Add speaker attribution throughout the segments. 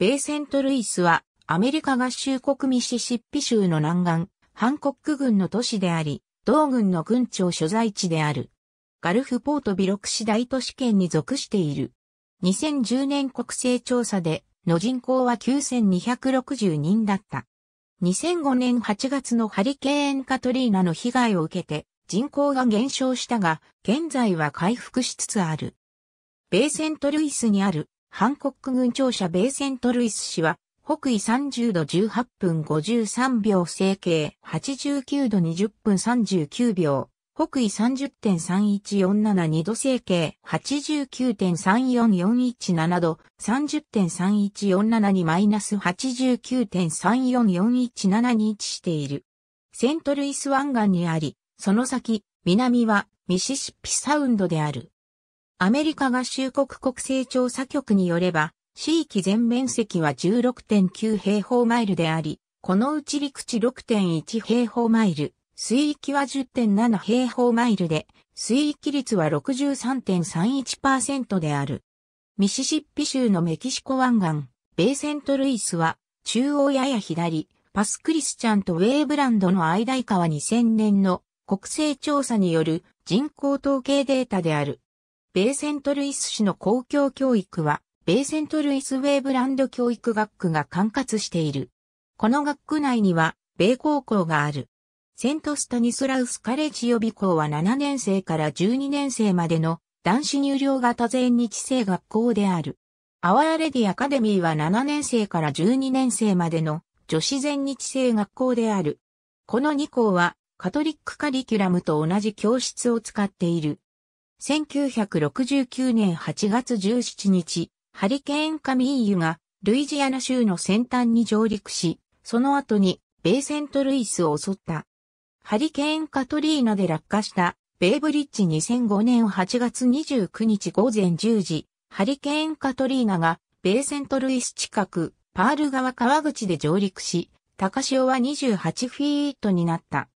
Speaker 1: ベイセント・ルイスは、アメリカ合衆国ミシシッピ州の南岸、ハンコック軍の都市であり、同軍の軍庁所在地である。ガルフポートビロク市大都市圏に属している。2010年国勢調査で、の人口は9260人だった。2005年8月のハリケーンカトリーナの被害を受けて、人口が減少したが、現在は回復しつつある。ベイセント・ルイスにあるハンコック軍庁舎ベイセントルイス市は、北緯30度18分53秒整形89度20分39秒、北緯30.31472度整形89.34417度30.31472にマイナス89.34417に位置している。セントルイス湾岸にあり、その先、南はミシシッピサウンドである。アメリカ合衆国国勢調査局によれば、地域全面積は16.9平方マイルであり、このうち陸地6.1平方マイル、水域は10.7平方マイルで、水域率は63.31%である。ミシシッピ州のメキシコ湾岸、ベイセントルイスは、中央やや左、パスクリスチャンとウェーブランドの間以下は2000年の国勢調査による人口統計データである。ベセントルイス市の公共教育は、ベセントルイスウェーブランド教育学区が管轄している。この学区内には、米高校がある。セントスタニスラウスカレッジ予備校は7年生から12年生までの男子入寮型全日制学校である。アワーレディアカデミーは7年生から12年生までの女子全日制学校である。この2校はカトリックカリキュラムと同じ教室を使っている。1969年8月17日、ハリケーンカミーユがルイジアナ州の先端に上陸し、その後にベイセントルイスを襲った。ハリケーンカトリーナで落下したベイブリッジ2005年8月29日午前10時、ハリケーンカトリーナがベイセントルイス近くパール川川口で上陸し、高潮は28フィートになった。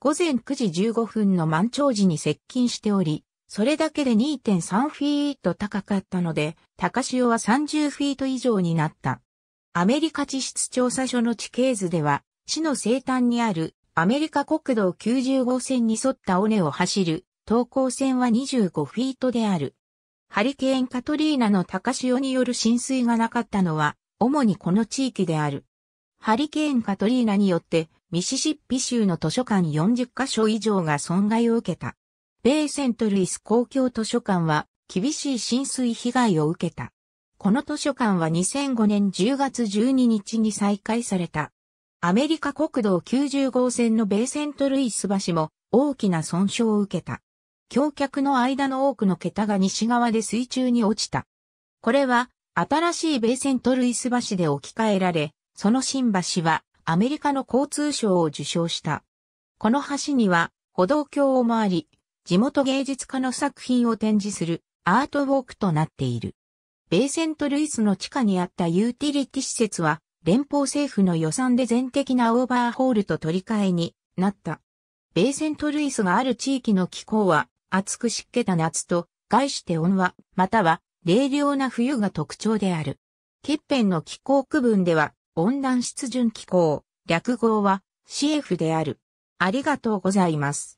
Speaker 1: 午前9時15分の満潮時に接近しており、それだけで2.3フィート高かったので、高潮は30フィート以上になった。アメリカ地質調査所の地形図では、市の西端にあるアメリカ国道90号線に沿った尾根を走る東高線は25フィートである。ハリケーンカトリーナの高潮による浸水がなかったのは、主にこの地域である。ハリケーンカトリーナによって、ミシシッピ州の図書館40カ所以上が損害を受けた。米セントルイス公共図書館は厳しい浸水被害を受けた。この図書館は2005年10月12日に再開された。アメリカ国道90号線の米セントルイス橋も大きな損傷を受けた。橋脚の間の多くの桁が西側で水中に落ちた。これは新しい米セントルイス橋で置き換えられ、その新橋はアメリカの交通省を受賞した。この橋には歩道橋を回り、地元芸術家の作品を展示するアートウォークとなっている。ベイセントルイスの地下にあったユーティリティ施設は、連邦政府の予算で全的なオーバーホールと取り替えになった。ベイセントルイスがある地域の気候は、暑く湿気た夏と、外して温和、または、冷涼な冬が特徴である。欠片の気候区分では、温暖湿潤気候、略号は CF である。ありがとうございます。